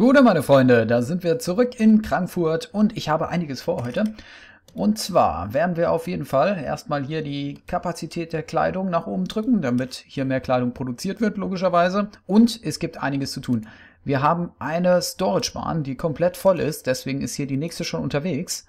Gute, meine Freunde, da sind wir zurück in Frankfurt und ich habe einiges vor heute. Und zwar werden wir auf jeden Fall erstmal hier die Kapazität der Kleidung nach oben drücken, damit hier mehr Kleidung produziert wird, logischerweise. Und es gibt einiges zu tun. Wir haben eine Storagebahn, die komplett voll ist, deswegen ist hier die nächste schon unterwegs.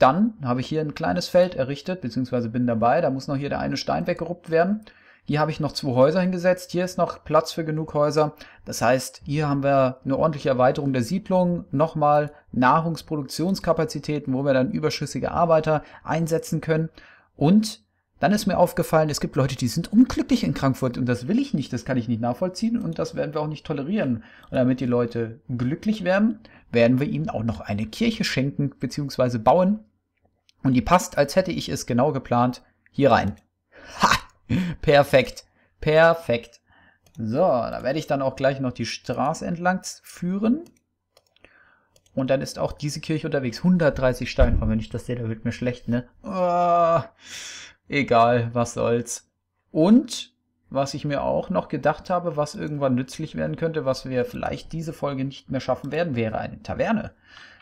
Dann habe ich hier ein kleines Feld errichtet, beziehungsweise bin dabei, da muss noch hier der eine Stein weggeruppt werden. Hier habe ich noch zwei Häuser hingesetzt. Hier ist noch Platz für genug Häuser. Das heißt, hier haben wir eine ordentliche Erweiterung der Siedlung. Nochmal Nahrungsproduktionskapazitäten, wo wir dann überschüssige Arbeiter einsetzen können. Und dann ist mir aufgefallen, es gibt Leute, die sind unglücklich in Frankfurt und das will ich nicht, das kann ich nicht nachvollziehen und das werden wir auch nicht tolerieren. Und damit die Leute glücklich werden, werden wir ihnen auch noch eine Kirche schenken bzw. bauen und die passt, als hätte ich es genau geplant, hier rein. Ha! Perfekt. Perfekt. So, da werde ich dann auch gleich noch die Straße entlang führen. Und dann ist auch diese Kirche unterwegs. 130 Steine. Wenn ich das sehe, da wird mir schlecht, ne? Oh, egal, was soll's. Und was ich mir auch noch gedacht habe, was irgendwann nützlich werden könnte, was wir vielleicht diese Folge nicht mehr schaffen werden, wäre eine Taverne.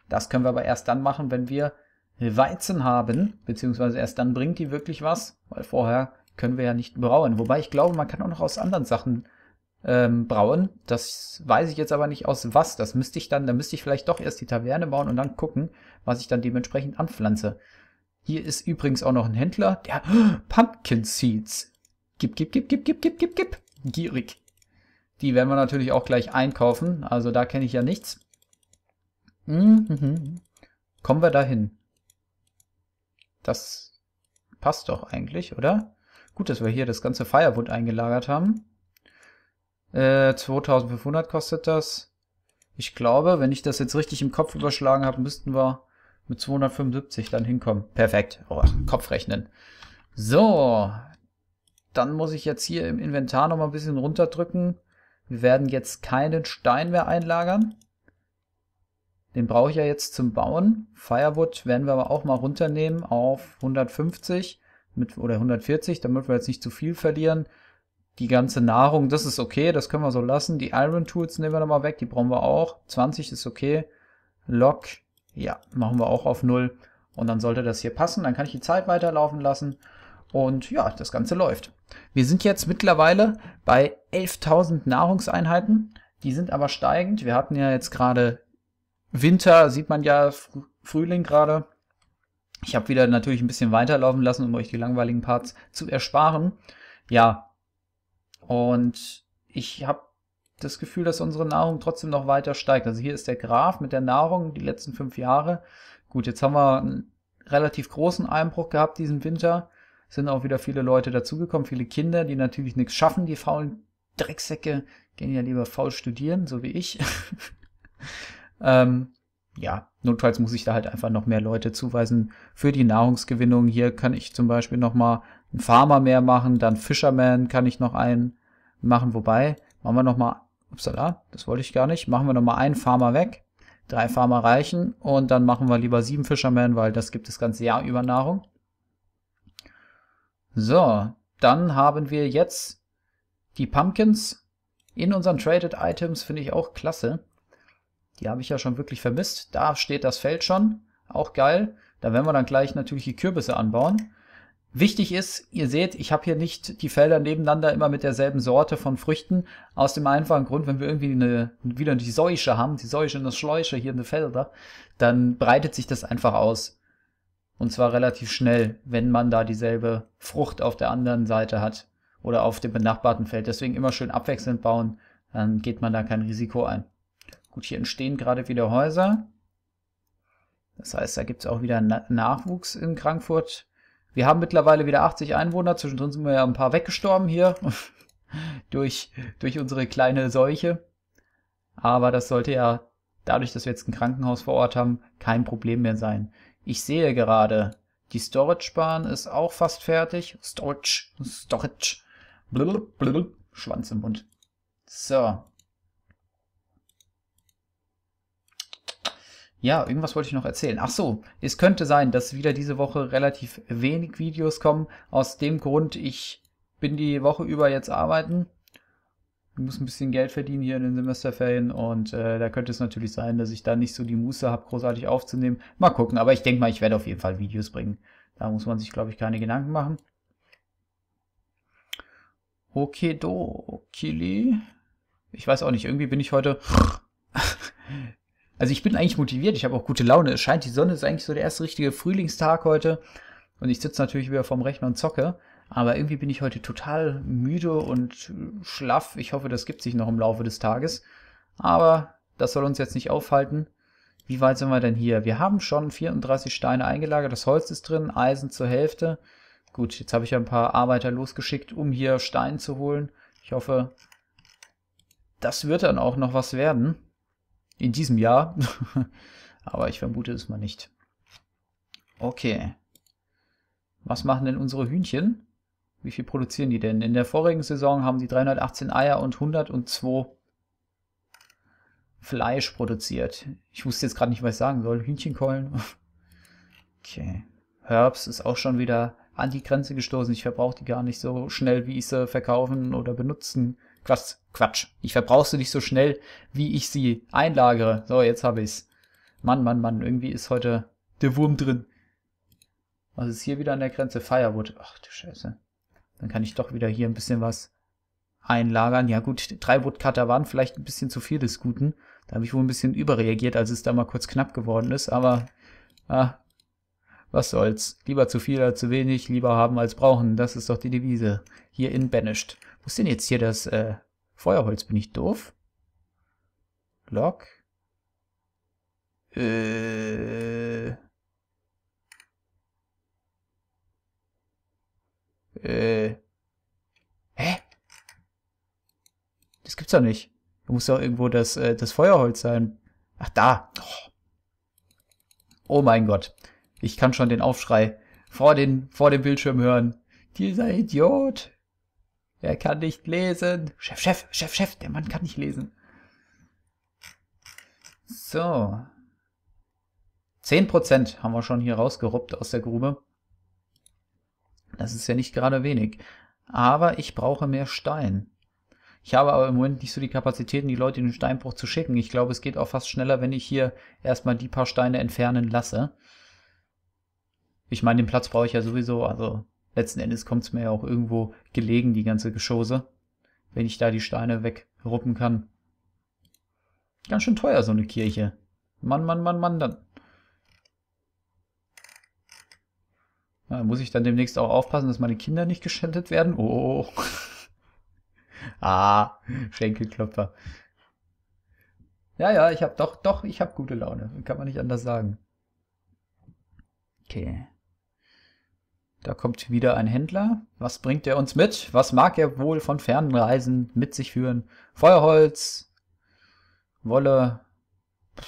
Das können wir aber erst dann machen, wenn wir Weizen haben, beziehungsweise erst dann bringt die wirklich was, weil vorher können wir ja nicht brauen. Wobei ich glaube, man kann auch noch aus anderen Sachen ähm, brauen. Das weiß ich jetzt aber nicht aus was. Das müsste ich dann, da müsste ich vielleicht doch erst die Taverne bauen und dann gucken, was ich dann dementsprechend anpflanze. Hier ist übrigens auch noch ein Händler, der Pumpkin Seeds. Gib, gib, gib, gib, gib, gib, gib, gib. Gierig. Die werden wir natürlich auch gleich einkaufen. Also da kenne ich ja nichts. Mhm. mhm. Kommen wir dahin. Das passt doch eigentlich, oder? Gut, dass wir hier das ganze Firewood eingelagert haben. Äh, 2500 kostet das. Ich glaube, wenn ich das jetzt richtig im Kopf überschlagen habe, müssten wir mit 275 dann hinkommen. Perfekt. Oh, Kopf rechnen. So, dann muss ich jetzt hier im Inventar noch mal ein bisschen runterdrücken. Wir werden jetzt keinen Stein mehr einlagern. Den brauche ich ja jetzt zum Bauen. Firewood werden wir aber auch mal runternehmen auf 150 mit, oder 140, damit wir jetzt nicht zu viel verlieren. Die ganze Nahrung, das ist okay, das können wir so lassen. Die Iron Tools nehmen wir nochmal weg, die brauchen wir auch. 20 ist okay. Lock, ja, machen wir auch auf 0. Und dann sollte das hier passen. Dann kann ich die Zeit weiterlaufen lassen. Und ja, das Ganze läuft. Wir sind jetzt mittlerweile bei 11.000 Nahrungseinheiten. Die sind aber steigend. Wir hatten ja jetzt gerade Winter, sieht man ja, Frühling gerade. Ich habe wieder natürlich ein bisschen weiterlaufen lassen, um euch die langweiligen Parts zu ersparen. Ja. Und ich habe das Gefühl, dass unsere Nahrung trotzdem noch weiter steigt. Also hier ist der Graph mit der Nahrung die letzten fünf Jahre. Gut, jetzt haben wir einen relativ großen Einbruch gehabt diesen Winter. Sind auch wieder viele Leute dazugekommen, viele Kinder, die natürlich nichts schaffen. Die faulen Drecksäcke gehen ja lieber faul studieren, so wie ich. ähm, ja, notfalls muss ich da halt einfach noch mehr Leute zuweisen für die Nahrungsgewinnung. Hier kann ich zum Beispiel nochmal einen Farmer mehr machen, dann Fisherman kann ich noch einen machen. Wobei, machen wir nochmal, upsala, das wollte ich gar nicht, machen wir nochmal einen Farmer weg, drei Farmer reichen und dann machen wir lieber sieben Fisherman, weil das gibt das ganze Jahr über Nahrung. So, dann haben wir jetzt die Pumpkins in unseren Traded Items, finde ich auch klasse. Die habe ich ja schon wirklich vermisst. Da steht das Feld schon. Auch geil. Da werden wir dann gleich natürlich die Kürbisse anbauen. Wichtig ist, ihr seht, ich habe hier nicht die Felder nebeneinander immer mit derselben Sorte von Früchten. Aus dem einfachen Grund, wenn wir irgendwie eine, wieder die Seuche haben, die Seuche und das Schläuche hier in den Felder, dann breitet sich das einfach aus. Und zwar relativ schnell, wenn man da dieselbe Frucht auf der anderen Seite hat oder auf dem benachbarten Feld. Deswegen immer schön abwechselnd bauen, dann geht man da kein Risiko ein. Gut, hier entstehen gerade wieder Häuser. Das heißt, da gibt es auch wieder Na Nachwuchs in Frankfurt. Wir haben mittlerweile wieder 80 Einwohner. Zwischendrin sind wir ja ein paar weggestorben hier durch, durch unsere kleine Seuche. Aber das sollte ja dadurch, dass wir jetzt ein Krankenhaus vor Ort haben, kein Problem mehr sein. Ich sehe gerade, die Storage-Bahn ist auch fast fertig. Storage, Storage. Blub, blub, Schwanz im Mund. So. Ja, irgendwas wollte ich noch erzählen. Ach so, es könnte sein, dass wieder diese Woche relativ wenig Videos kommen. Aus dem Grund, ich bin die Woche über jetzt arbeiten. Ich muss ein bisschen Geld verdienen hier in den Semesterferien und äh, da könnte es natürlich sein, dass ich da nicht so die Muße habe, großartig aufzunehmen. Mal gucken, aber ich denke mal, ich werde auf jeden Fall Videos bringen. Da muss man sich, glaube ich, keine Gedanken machen. Okay, do, Kili. Ich weiß auch nicht, irgendwie bin ich heute also ich bin eigentlich motiviert, ich habe auch gute Laune. Es scheint die Sonne, ist eigentlich so der erste richtige Frühlingstag heute. Und ich sitze natürlich wieder vorm Rechner und zocke. Aber irgendwie bin ich heute total müde und schlaff. Ich hoffe, das gibt sich noch im Laufe des Tages. Aber das soll uns jetzt nicht aufhalten. Wie weit sind wir denn hier? Wir haben schon 34 Steine eingelagert. Das Holz ist drin, Eisen zur Hälfte. Gut, jetzt habe ich ja ein paar Arbeiter losgeschickt, um hier Stein zu holen. Ich hoffe, das wird dann auch noch was werden in diesem Jahr. Aber ich vermute es mal nicht. Okay. Was machen denn unsere Hühnchen? Wie viel produzieren die denn? In der vorigen Saison haben die 318 Eier und 102 Fleisch produziert. Ich wusste jetzt gerade nicht, was ich sagen soll. Hühnchenkeulen. Okay. Herbs ist auch schon wieder an die Grenze gestoßen. Ich verbrauche die gar nicht so schnell, wie ich sie verkaufen oder benutzen Quatsch, Quatsch. Ich verbrauche sie nicht so schnell, wie ich sie einlagere. So, jetzt habe ich's. Mann, Mann, Mann, irgendwie ist heute der Wurm drin. Was ist hier wieder an der Grenze? Firewood. Ach du Scheiße. Dann kann ich doch wieder hier ein bisschen was einlagern. Ja gut, drei Woodcutter waren vielleicht ein bisschen zu viel des Guten. Da habe ich wohl ein bisschen überreagiert, als es da mal kurz knapp geworden ist. Aber ah, was soll's. Lieber zu viel als zu wenig, lieber haben als brauchen. Das ist doch die Devise. Hier in Banished. Wo ist denn jetzt hier das äh, Feuerholz? Bin ich doof? Log. Äh. Äh. Hä? Das gibt's doch nicht. Da muss doch irgendwo das, äh, das Feuerholz sein. Ach, da. Oh. oh mein Gott. Ich kann schon den Aufschrei vor, den, vor dem Bildschirm hören. Dieser Idiot. Er kann nicht lesen. Chef, Chef, Chef, Chef, der Mann kann nicht lesen. So. 10% haben wir schon hier rausgeruppt aus der Grube. Das ist ja nicht gerade wenig. Aber ich brauche mehr Stein. Ich habe aber im Moment nicht so die Kapazitäten, die Leute in den Steinbruch zu schicken. Ich glaube, es geht auch fast schneller, wenn ich hier erstmal die paar Steine entfernen lasse. Ich meine, den Platz brauche ich ja sowieso, also letzten Endes kommt es mir ja auch irgendwo gelegen, die ganze Geschosse, wenn ich da die Steine wegruppen kann. Ganz schön teuer, so eine Kirche. Mann, Mann, Mann, Mann, dann. Na, muss ich dann demnächst auch aufpassen, dass meine Kinder nicht geschändet werden? Oh. oh, oh. ah, Schenkelklopfer. Ja, ja, ich habe doch, doch, ich habe gute Laune. Kann man nicht anders sagen. Okay. Da kommt wieder ein Händler. Was bringt er uns mit? Was mag er wohl von fernen Reisen mit sich führen? Feuerholz, Wolle. Pff,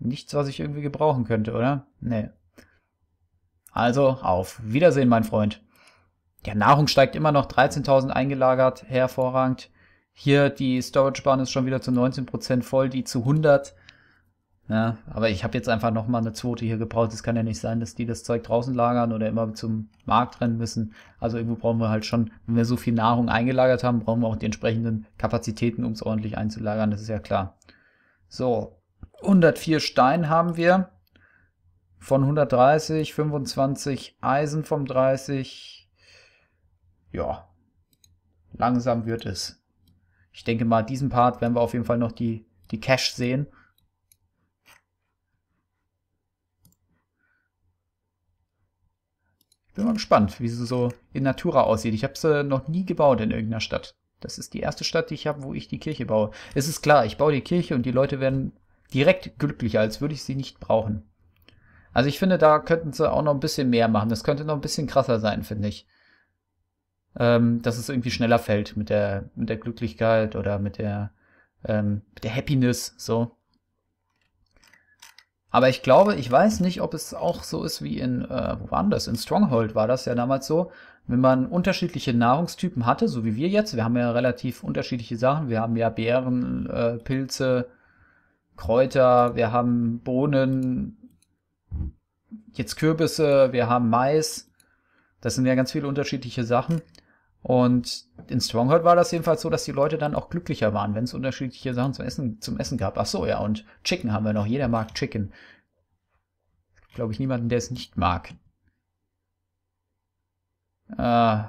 nichts, was ich irgendwie gebrauchen könnte, oder? Nee. Also, auf Wiedersehen, mein Freund. Der Nahrung steigt immer noch 13.000 eingelagert, hervorragend. Hier die Storage-Bahn ist schon wieder zu 19% voll, die zu 100. Ja, aber ich habe jetzt einfach noch mal eine zweite hier gebraucht. Es kann ja nicht sein, dass die das Zeug draußen lagern oder immer zum Markt rennen müssen. Also irgendwo brauchen wir halt schon, wenn wir so viel Nahrung eingelagert haben, brauchen wir auch die entsprechenden Kapazitäten, um es ordentlich einzulagern. Das ist ja klar. So, 104 Stein haben wir von 130, 25 Eisen vom 30. Ja, langsam wird es. Ich denke mal, diesen Part werden wir auf jeden Fall noch die, die Cash sehen Bin mal mhm. gespannt, wie sie so in Natura aussieht. Ich habe sie äh, noch nie gebaut in irgendeiner Stadt. Das ist die erste Stadt, die ich habe, wo ich die Kirche baue. Es ist klar, ich baue die Kirche und die Leute werden direkt glücklicher, als würde ich sie nicht brauchen. Also ich finde, da könnten sie auch noch ein bisschen mehr machen. Das könnte noch ein bisschen krasser sein, finde ich. Ähm, dass es irgendwie schneller fällt mit der, mit der Glücklichkeit oder mit der, ähm, mit der Happiness, so. Aber ich glaube, ich weiß nicht, ob es auch so ist wie in, äh, wo war das? In Stronghold war das ja damals so. Wenn man unterschiedliche Nahrungstypen hatte, so wie wir jetzt, wir haben ja relativ unterschiedliche Sachen. Wir haben ja Beeren, äh, Pilze, Kräuter, wir haben Bohnen, jetzt Kürbisse, wir haben Mais. Das sind ja ganz viele unterschiedliche Sachen. Und in Stronghold war das jedenfalls so, dass die Leute dann auch glücklicher waren, wenn es unterschiedliche Sachen zum Essen, zum Essen gab. Ach so, ja, und Chicken haben wir noch. Jeder mag Chicken. Glaube ich niemanden, der es nicht mag. Äh,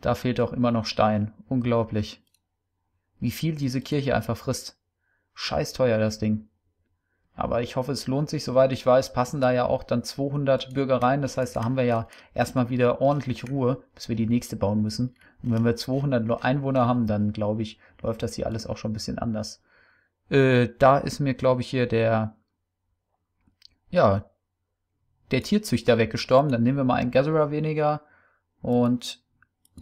da fehlt auch immer noch Stein. Unglaublich. Wie viel diese Kirche einfach frisst. Scheiß teuer das Ding. Aber ich hoffe, es lohnt sich, soweit ich weiß, passen da ja auch dann 200 Bürger rein. Das heißt, da haben wir ja erstmal wieder ordentlich Ruhe, bis wir die nächste bauen müssen. Und wenn wir 200 Einwohner haben, dann glaube ich, läuft das hier alles auch schon ein bisschen anders. Äh, da ist mir, glaube ich, hier der, ja, der Tierzüchter weggestorben. Dann nehmen wir mal einen Gatherer weniger und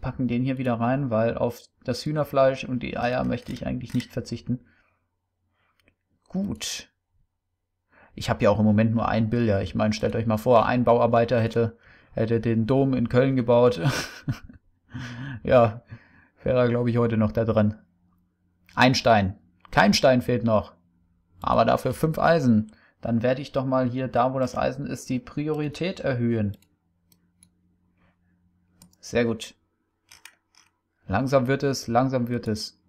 packen den hier wieder rein, weil auf das Hühnerfleisch und die Eier möchte ich eigentlich nicht verzichten. Gut ich habe ja auch im Moment nur ein ja. Ich meine, stellt euch mal vor, ein Bauarbeiter hätte, hätte den Dom in Köln gebaut. ja, wäre er, glaube ich, heute noch da dran. Ein Stein. Kein Stein fehlt noch. Aber dafür fünf Eisen. Dann werde ich doch mal hier, da wo das Eisen ist, die Priorität erhöhen. Sehr gut. Langsam wird es, langsam wird es.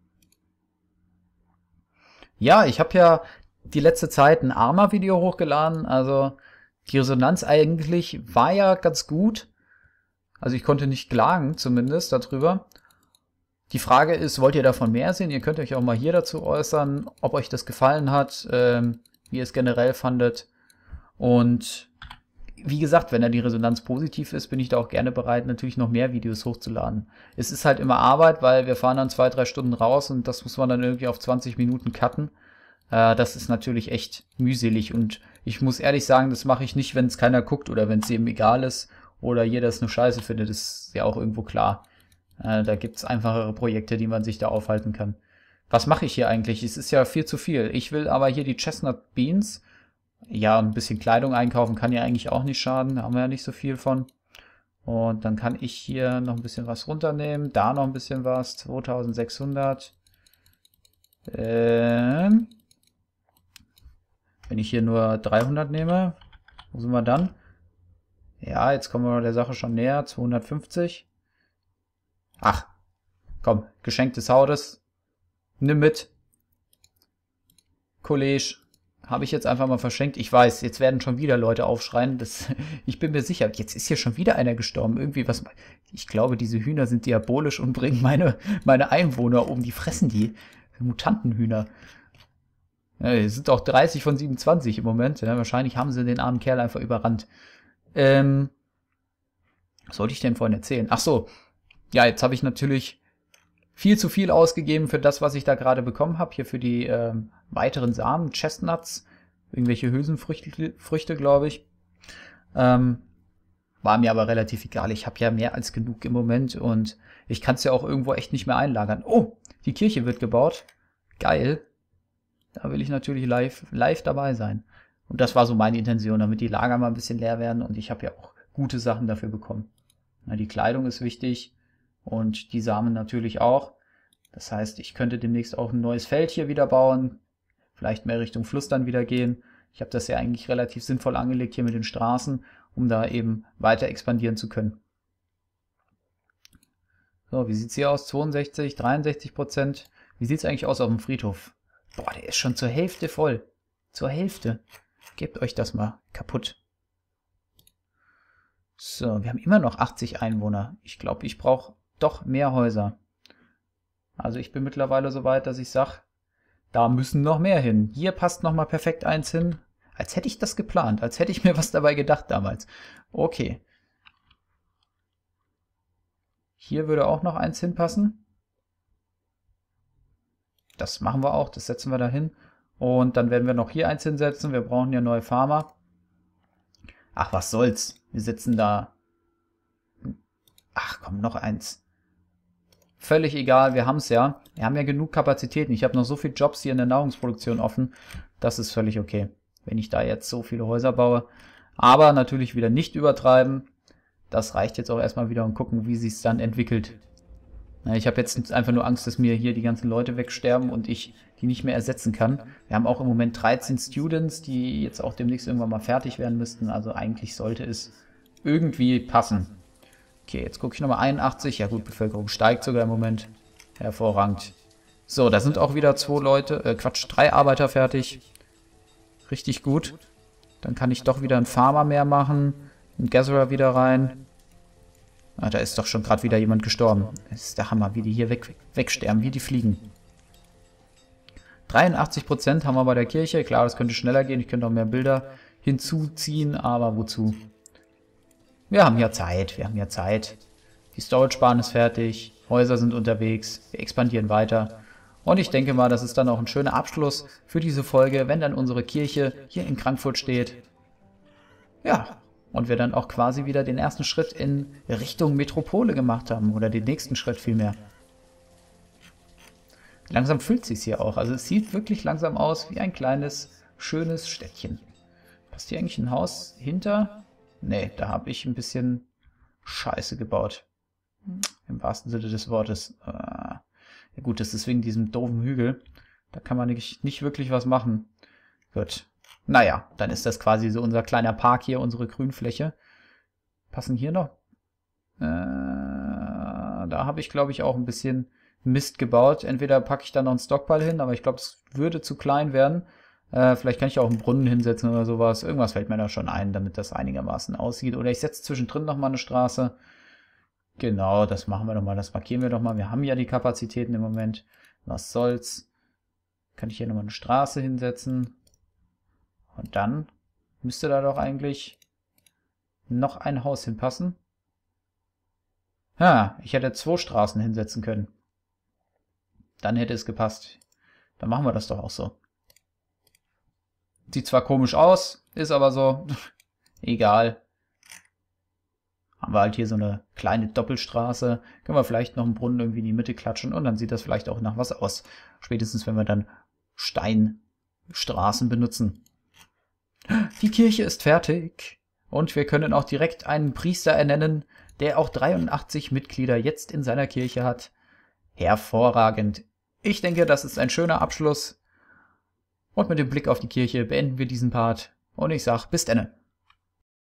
Ja, ich habe ja die letzte Zeit ein Arma-Video hochgeladen. Also die Resonanz eigentlich war ja ganz gut. Also ich konnte nicht klagen, zumindest darüber. Die Frage ist, wollt ihr davon mehr sehen? Ihr könnt euch auch mal hier dazu äußern, ob euch das gefallen hat, ähm, wie ihr es generell fandet. Und wie gesagt, wenn da die Resonanz positiv ist, bin ich da auch gerne bereit, natürlich noch mehr Videos hochzuladen. Es ist halt immer Arbeit, weil wir fahren dann zwei, drei Stunden raus und das muss man dann irgendwie auf 20 Minuten cutten. Äh, das ist natürlich echt mühselig und ich muss ehrlich sagen, das mache ich nicht, wenn es keiner guckt oder wenn es jedem egal ist oder jeder es nur scheiße findet, ist ja auch irgendwo klar. Äh, da es einfachere Projekte, die man sich da aufhalten kann. Was mache ich hier eigentlich? Es ist ja viel zu viel. Ich will aber hier die Chestnut Beans. Ja, ein bisschen Kleidung einkaufen kann ja eigentlich auch nicht schaden. Da haben wir ja nicht so viel von. Und dann kann ich hier noch ein bisschen was runternehmen. Da noch ein bisschen was. 2600. Ähm, wenn ich hier nur 300 nehme, wo sind wir dann? Ja, jetzt kommen wir der Sache schon näher. 250. Ach, komm, Geschenk des Hautes. Nimm mit. College. Habe ich jetzt einfach mal verschenkt. Ich weiß, jetzt werden schon wieder Leute aufschreien. Das, ich bin mir sicher, jetzt ist hier schon wieder einer gestorben. Irgendwie was. Ich glaube, diese Hühner sind diabolisch und bringen meine, meine Einwohner um. Die fressen die. Mutantenhühner. Ja, hier sind auch 30 von 27 im Moment. Ja, wahrscheinlich haben sie den armen Kerl einfach überrannt. Ähm, was sollte ich denn vorhin erzählen? Ach so. Ja, jetzt habe ich natürlich viel zu viel ausgegeben für das, was ich da gerade bekommen habe. Hier für die ähm, weiteren Samen, Chestnuts, irgendwelche Hülsenfrüchte, Früchte, glaube ich. Ähm, war mir aber relativ egal. Ich habe ja mehr als genug im Moment und ich kann es ja auch irgendwo echt nicht mehr einlagern. Oh, die Kirche wird gebaut. Geil. Da will ich natürlich live, live dabei sein. Und das war so meine Intention, damit die Lager mal ein bisschen leer werden und ich habe ja auch gute Sachen dafür bekommen. Na, die Kleidung ist wichtig und die Samen natürlich auch. Das heißt, ich könnte demnächst auch ein neues Feld hier wieder bauen, vielleicht mehr Richtung Fluss dann wieder gehen. Ich habe das ja eigentlich relativ sinnvoll angelegt hier mit den Straßen, um da eben weiter expandieren zu können. So, wie sieht's hier aus? 62, 63 Prozent. Wie sieht's eigentlich aus auf dem Friedhof? Boah, der ist schon zur Hälfte voll. Zur Hälfte. Gebt euch das mal kaputt. So, wir haben immer noch 80 Einwohner. Ich glaube, ich brauche doch mehr Häuser. Also ich bin mittlerweile so weit, dass ich sage, da müssen noch mehr hin. Hier passt nochmal perfekt eins hin. Als hätte ich das geplant, als hätte ich mir was dabei gedacht damals. Okay. Hier würde auch noch eins hinpassen das machen wir auch, das setzen wir dahin. Und dann werden wir noch hier eins hinsetzen. Wir brauchen ja neue Farmer. Ach, was soll's. Wir setzen da... Ach, komm, noch eins. Völlig egal, wir haben es ja. Wir haben ja genug Kapazitäten. Ich habe noch so viele Jobs hier in der Nahrungsproduktion offen. Das ist völlig okay, wenn ich da jetzt so viele Häuser baue. Aber natürlich wieder nicht übertreiben. Das reicht jetzt auch erstmal wieder und gucken, wie sich es dann entwickelt. Ne, ich habe jetzt einfach nur Angst, dass mir hier die ganzen Leute wegsterben und ich die nicht mehr ersetzen kann. Wir haben auch im Moment 13 Students, die jetzt auch demnächst irgendwann mal fertig werden müssten. Also eigentlich sollte es irgendwie passen. Okay, jetzt gucke ich nochmal 81. Ja gut, Bevölkerung steigt sogar im Moment. Hervorragend. So, da sind auch wieder zwei Leute, äh Quatsch, drei Arbeiter fertig. Richtig gut. Dann kann ich doch wieder einen Farmer mehr machen. Ein Gatherer wieder rein. Ah, da ist doch schon gerade wieder jemand gestorben. ist der Hammer, wie die hier weg, wegsterben, wie die fliegen. 83% haben wir bei der Kirche. Klar, das könnte schneller gehen. Ich könnte auch mehr Bilder hinzuziehen, aber wozu? Wir haben ja Zeit, wir haben ja Zeit. Die Storage-Bahn ist fertig, Häuser sind unterwegs, wir expandieren weiter. Und ich denke mal, das ist dann auch ein schöner Abschluss für diese Folge, wenn dann unsere Kirche hier in Frankfurt steht. Ja, und wir dann auch quasi wieder den ersten Schritt in Richtung Metropole gemacht haben oder den nächsten Schritt vielmehr. Langsam füllt sich hier auch. Also es sieht wirklich langsam aus wie ein kleines, schönes Städtchen. Passt hier eigentlich ein Haus hinter? Nee, da habe ich ein bisschen Scheiße gebaut. Im wahrsten Sinne des Wortes. Ah. ja gut, das ist wegen diesem doofen Hügel. Da kann man nicht, nicht wirklich was machen. Gut, naja, dann ist das quasi so unser kleiner Park hier, unsere Grünfläche. Passen hier noch? Äh, da habe ich, glaube ich, auch ein bisschen Mist gebaut. Entweder packe ich da noch einen Stockball hin, aber ich glaube, es würde zu klein werden. Äh, vielleicht kann ich auch einen Brunnen hinsetzen oder sowas. Irgendwas fällt mir da schon ein, damit das einigermaßen aussieht. Oder ich setze zwischendrin nochmal eine Straße. Genau, das machen wir doch mal. Das markieren wir doch mal. Wir haben ja die Kapazitäten im Moment. Was soll's? Kann ich hier nochmal eine Straße hinsetzen? Und dann müsste da doch eigentlich noch ein Haus hinpassen. Ha, ich hätte zwei Straßen hinsetzen können. Dann hätte es gepasst. Dann machen wir das doch auch so. Sieht zwar komisch aus, ist aber so. Egal. Haben wir halt hier so eine kleine Doppelstraße. Können wir vielleicht noch einen Brunnen irgendwie in die Mitte klatschen und dann sieht das vielleicht auch nach was aus. Spätestens, wenn wir dann Steinstraßen benutzen. Die Kirche ist fertig. Und wir können auch direkt einen Priester ernennen, der auch 83 Mitglieder jetzt in seiner Kirche hat. Hervorragend. Ich denke, das ist ein schöner Abschluss. Und mit dem Blick auf die Kirche beenden wir diesen Part. Und ich sag bis denne.